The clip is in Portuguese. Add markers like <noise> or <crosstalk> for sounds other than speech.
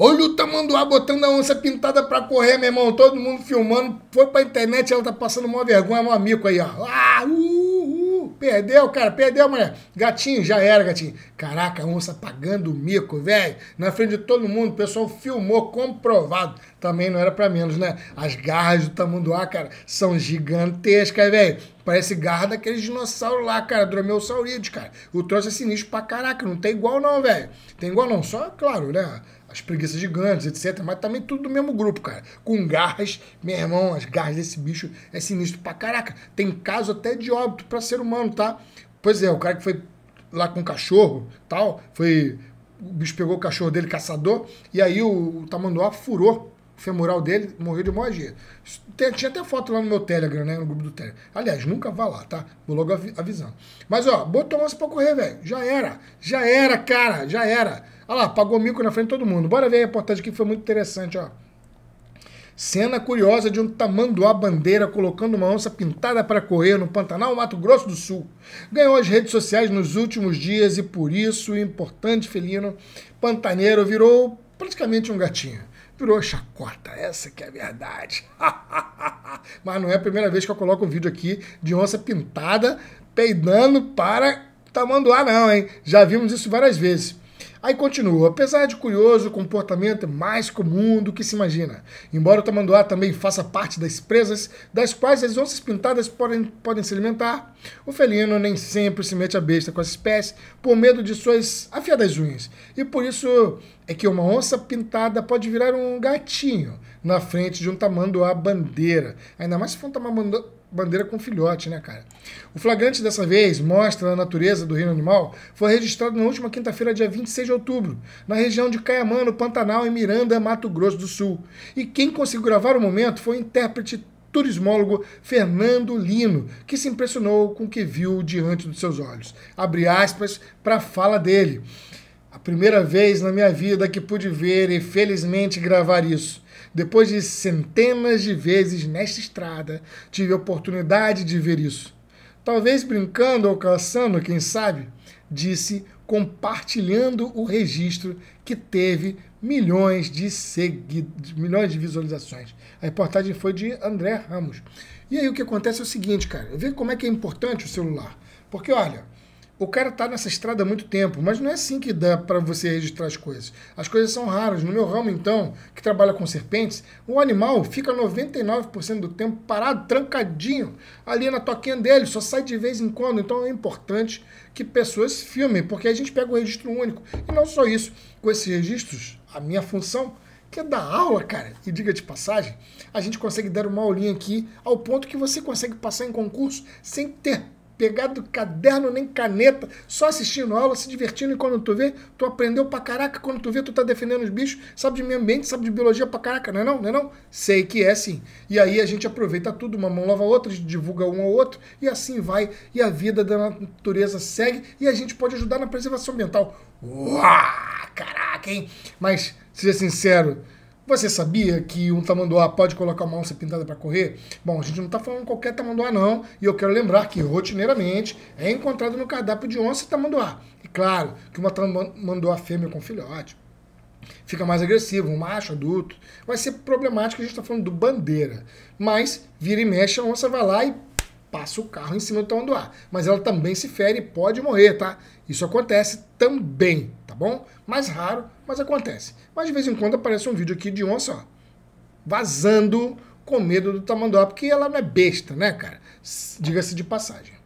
Olha o Tamanduá botando a onça pintada pra correr, meu irmão. Todo mundo filmando. Foi pra internet, ela tá passando uma vergonha, mó mico aí, ó. Ah, uh, uh, perdeu, cara, perdeu, mulher. Gatinho, já era, gatinho. Caraca, a onça pagando o mico, velho. Na frente de todo mundo, o pessoal filmou, comprovado. Também não era pra menos, né? As garras do Tamanduá, cara, são gigantescas, velho. Parece garra daqueles dinossauros lá, cara, dromeossaurídeos, cara. O troço é sinistro pra caraca, não tem igual não, velho. Tem igual não, só, claro, né? as preguiças gigantes, etc. Mas também tudo do mesmo grupo, cara. Com garras, meu irmão, as garras desse bicho é sinistro pra caraca. Tem caso até de óbito pra ser humano, tá? Pois é, o cara que foi lá com o cachorro, tal, foi. O bicho pegou o cachorro dele, caçador, e aí o, o tamanduá furou femoral dele morreu de hemorragia. Tem, tinha até foto lá no meu Telegram, né? No grupo do Telegram. Aliás, nunca vá lá, tá? Vou logo av avisando. Mas, ó, botou onça pra correr, velho. Já era. Já era, cara. Já era. Olha lá, pagou mico na frente de todo mundo. Bora ver a reportagem que foi muito interessante, ó. Cena curiosa de um tamanduá bandeira colocando uma onça pintada para correr no Pantanal, Mato Grosso do Sul. Ganhou as redes sociais nos últimos dias e por isso o importante felino pantaneiro virou praticamente um gatinho. Virou chacota, essa que é a verdade. <laughs> Mas não é a primeira vez que eu coloco um vídeo aqui de onça pintada peidando para tamanduá não, hein? Já vimos isso várias vezes. Aí continua, apesar de curioso, o comportamento é mais comum do que se imagina. Embora o tamanduá também faça parte das presas das quais as onças pintadas podem, podem se alimentar, o felino nem sempre se mete a besta com as espécies por medo de suas afiadas unhas. E por isso é que uma onça pintada pode virar um gatinho na frente de um tamanduá bandeira. Ainda mais se for um tamanduá bandeira com filhote, né, cara? O flagrante dessa vez mostra a natureza do reino animal foi registrado na última quinta-feira, dia 26 de outubro, na região de Caiamano, Pantanal, em Miranda, Mato Grosso do Sul. E quem conseguiu gravar o momento foi o intérprete turismólogo Fernando Lino, que se impressionou com o que viu diante dos seus olhos. Abre aspas para a fala dele. A primeira vez na minha vida que pude ver e felizmente gravar isso. Depois de centenas de vezes nesta estrada, tive a oportunidade de ver isso. Talvez brincando ou caçando, quem sabe? Disse, compartilhando o registro que teve milhões de segui... milhões de visualizações. A reportagem foi de André Ramos. E aí o que acontece é o seguinte, cara, vê como é que é importante o celular. Porque olha, o cara tá nessa estrada há muito tempo, mas não é assim que dá para você registrar as coisas. As coisas são raras. No meu ramo, então, que trabalha com serpentes, o animal fica 99% do tempo parado, trancadinho, ali na toquinha dele, só sai de vez em quando. Então é importante que pessoas filmem, porque a gente pega o registro único. E não só isso, com esses registros, a minha função que é dar aula, cara, e diga de passagem, a gente consegue dar uma aulinha aqui ao ponto que você consegue passar em concurso sem ter pegado do caderno nem caneta, só assistindo aula, se divertindo e quando tu vê, tu aprendeu pra caraca, quando tu vê, tu tá defendendo os bichos, sabe de meio ambiente, sabe de biologia pra caraca, não é não? Não é não? Sei que é sim. E aí a gente aproveita tudo, uma mão lava a outra, a gente divulga um ao outro e assim vai. E a vida da natureza segue e a gente pode ajudar na preservação ambiental. Uau! Caraca, hein? Mas, seja sincero, você sabia que um tamanduá pode colocar uma onça pintada para correr? Bom, a gente não está falando qualquer tamanduá não, e eu quero lembrar que rotineiramente é encontrado no cardápio de onça e tamanduá. E claro que uma tamanduá fêmea com filhote fica mais agressivo, um macho adulto, vai ser problemático, a gente está falando do bandeira. Mas vira e mexe, a onça vai lá e passa o carro em cima do tamanduá. Mas ela também se fere e pode morrer, tá? Isso acontece também bom? Mais raro, mas acontece. Mas de vez em quando aparece um vídeo aqui de onça, ó, vazando com medo do tamanduá, porque ela não é besta, né, cara? Diga-se de passagem.